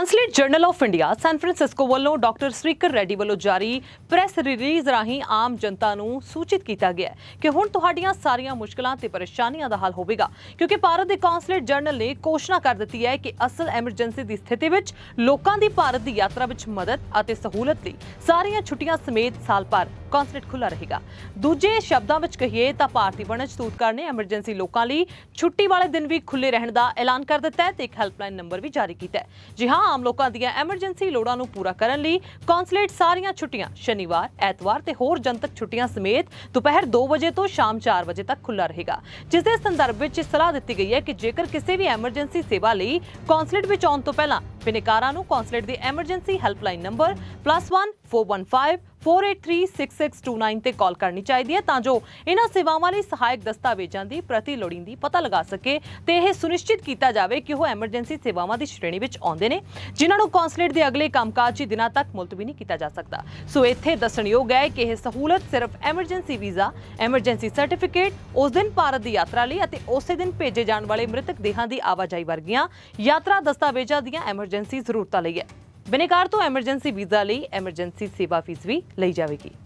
consulate general of India San Francisco ਵੱਲੋਂ doctor Srikar Reddy ਵੱਲੋਂ ਜਾਰੀ ਪ੍ਰੈਸ ਰਿਲੀਜ਼ ਰਾਹੀਂ ਆਮ ਜਨਤਾ ਨੂੰ ਸੂਚਿਤ ਕੀਤਾ ਗਿਆ ਕਿ ਹੁਣ ਤੁਹਾਡੀਆਂ ਸਾਰੀਆਂ ਮੁਸ਼ਕਲਾਂ ਤੇ ਪਰੇਸ਼ਾਨੀਆਂ ਦਾ ਹੱਲ ਹੋਵੇਗਾ ਕਿਉਂਕਿ ਭਾਰਤ ਦੇ ਕੌਂਸਲੇਟ ਜਰਨਲ ਨੇ ਘੋਸ਼ਣਾ ਕਰ ਦਿੱਤੀ ਹੈ ਕਿ ਅਸਲ ਐਮਰਜੈਂਸੀ ਦੀ ਸਥਿਤੀ ਵਿੱਚ ਲੋਕਾਂ ਦੀ ਭਾਰਤ ਦੀ ਯਾਤਰਾ ਵਿੱਚ ਮਦਦ ਅਤੇ ਸਹੂਲਤ ਲਈ ਸਾਰੀਆਂ ਛੁੱਟੀਆਂ ਸਮੇਤ ਸਾਲ ਭਰ ਕੌਂਸਲੇਟ ਖੁੱਲਾ ਰਹੇਗਾ ਦੂਜੇ ਸ਼ਬਦਾਂ ਵਿੱਚ ਕਹੀਏ ਤਾਂ ਭਾਰਤੀ ਵਣਜ ਦੂਤਕਾਰ ਨੇ ਐਮਰਜੈਂਸੀ ਲੋਕਾਂ ਲਈ ਛੁੱਟੀ ਵਾਲੇ ਦਿਨ ਵੀ ਖੁੱਲੇ ਰਹਿਣ ਦਾ ਐਲਾਨ ਕਰ ਦਿੱਤਾ ਹੈ ਤੇ ਇੱਕ ਹੈਲਪਲਾਈਨ ਨੰਬਰ ਵੀ ਜਾਰੀ ਕੀਤਾ ਹੈ ਜੀ ਹਾਂ ਆਮ ਲੋਕਾਂ ਦੀਆਂ ਐਮਰਜੈਂਸੀ ਲੋੜਾਂ ਨੂੰ ਪੂਰਾ ਕਰਨ ਲਈ ਕੌਂਸਲੇਟ ਸਾਰੀਆਂ ਛੁੱਟੀਆਂ ਸ਼ਨੀਵਾਰ ਐਤਵਾਰ ਤੇ ਹੋਰ ਜਨਤਕ ਛੁੱਟੀਆਂ ਸਮੇਤ ਦੁਪਹਿਰ 2 ਵਜੇ ਤੋਂ ਸ਼ਾਮ 4 ਵਜੇ ਤੱਕ ਖੁੱਲ੍ਹਾ ਰਹੇਗਾ ਜਿਸ ਦੇ ਸੰਦਰਭ ਵਿੱਚ ਸਲਾਹ ਦਿੱਤੀ ਗਈ ਹੈ ਕਿ ਜੇਕਰ ਕਿਸੇ ਵੀ ਐਮਰਜੈਂਸੀ ਸੇਵਾ ਲਈ ਕੌਂਸਲੇਟ ਵਿੱਚ ਆਉਣ ਤੋਂ ਪਹਿਲਾਂ ਬਿਨਿਕਾਰਾਂ ਨੂੰ ਕੌਂਸਲੇਟ ਦੀ ਐਮਰਜੈਂਸੀ ਹੈਲਪਲਾਈਨ ਨੰਬਰ +1 415 4836629 ਤੇ ਕਾਲ ਕਰਨੀ ਚਾਹੀਦੀ ਹੈ ਤਾਂ ਜੋ ਇਹਨਾਂ ਸੇਵਾਵਾਂ ਲਈ ਸਹਾਇਕ ਦਸਤਾਵੇਜ਼ਾਂ ਦੀ ਪ੍ਰਤੀ ਲੋੜੀਂਦੀ ਪਤਾ ਲਗਾ ਸਕੇ ਤੇ ਇਹ ਸੁਨਿਸ਼ਚਿਤ ਕੀਤਾ ਜਾਵੇ ਕਿ ਉਹ ਐਮਰਜੈਂਸੀ ਸੇਵਾਵਾਂ ਦੀ ਸ਼੍ਰੇਣੀ ਵਿੱਚ ਆਉਂਦੇ ਨੇ ਜਿਨ੍ਹਾਂ ਨੂੰ ਕੌਂਸਲੇਟ ਦੇ ਅਗਲੇ ਕੰਮਕਾਜੀ ਦਿਨਾਂ ਤੱਕ ਮੁਲਤਵੀ ਨਹੀਂ ਕੀਤਾ ਜਾ ਸਕਦਾ ਸੋ ਇੱਥੇ ਦੱਸਣਯੋਗ ਹੈ ਕਿ ਇਹ ਸਹੂਲਤ ਸਿਰਫ ਐਮਰਜੈਂਸੀ ਵੀਜ਼ਾ ਐਮਰਜੈਂਸੀ ਸਰਟੀਫਿਕੇਟ ਉਸ ਦਿਨ ਭਾਰਤ ਦੀ ਯਾਤਰਾ ਲਈ ਅਤੇ ਉਸੇ ਦਿਨ ਭੇਜੇ ਜਾਣ ਵਾਲੇ ਮ੍ਰਿਤਕ ਦੇਹਾਂ ਦੀ ਆਵਾਜਾਈ ਵਰਗੀਆਂ ਯਾਤਰਾ ਦਸਤਾਵੇਜ਼ਾਂ ਦੀਆਂ ਐਮਰਜੈਂਸੀ ਜ਼ਰੂਰਤਾਂ ਲਈ ਹੈ ਬਿਨੇਕਾਰ ਤੋਂ ਐਮਰਜੈਂਸੀ ਵੀਜ਼ਾ ਲਈ ਐਮਰਜੈਂਸੀ ਸੇਵਾ ਫੀਸ ਵੀ ਲਈ ਜਾਵੇਗੀ